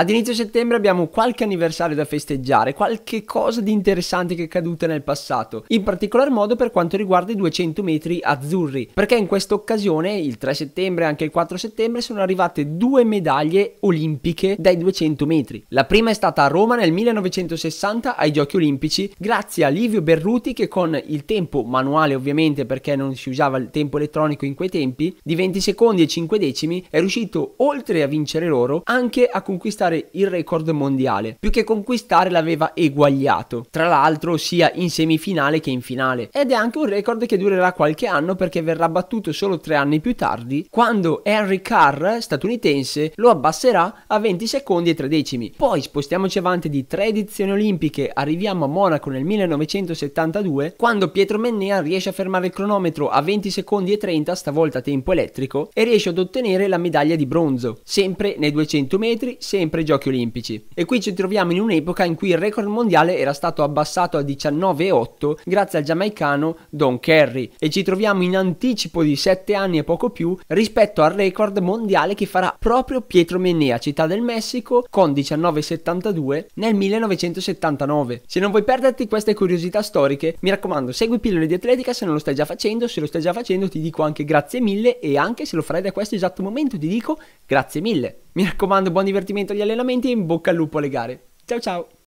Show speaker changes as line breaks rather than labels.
Ad inizio settembre abbiamo qualche anniversario da festeggiare, qualche cosa di interessante che è caduta nel passato, in particolar modo per quanto riguarda i 200 metri azzurri, perché in questa occasione, il 3 settembre e anche il 4 settembre, sono arrivate due medaglie olimpiche dai 200 metri. La prima è stata a Roma nel 1960 ai Giochi Olimpici, grazie a Livio Berruti che con il tempo manuale ovviamente perché non si usava il tempo elettronico in quei tempi, di 20 secondi e 5 decimi è riuscito oltre a vincere l'oro anche a conquistare conquistare il record mondiale, più che conquistare l'aveva eguagliato, tra l'altro sia in semifinale che in finale. Ed è anche un record che durerà qualche anno perché verrà battuto solo tre anni più tardi, quando Henry Carr, statunitense, lo abbasserà a 20 secondi e 3 decimi. Poi spostiamoci avanti di tre edizioni olimpiche, arriviamo a Monaco nel 1972, quando Pietro Mennea riesce a fermare il cronometro a 20 secondi e 30, stavolta tempo elettrico, e riesce ad ottenere la medaglia di bronzo, sempre nei 200 metri, sempre per i Giochi Olimpici. E qui ci troviamo in un'epoca in cui il record mondiale era stato abbassato a 19,8 grazie al giamaicano Don Kerry e ci troviamo in anticipo di 7 anni e poco più rispetto al record mondiale che farà proprio Pietro Mennea, città del Messico, con 19,72 nel 1979. Se non vuoi perderti queste curiosità storiche, mi raccomando, segui Pillole di Atletica se non lo stai già facendo, se lo stai già facendo ti dico anche grazie mille e anche se lo farai da questo esatto momento ti dico Grazie mille, mi raccomando buon divertimento agli allenamenti e in bocca al lupo alle gare. Ciao ciao!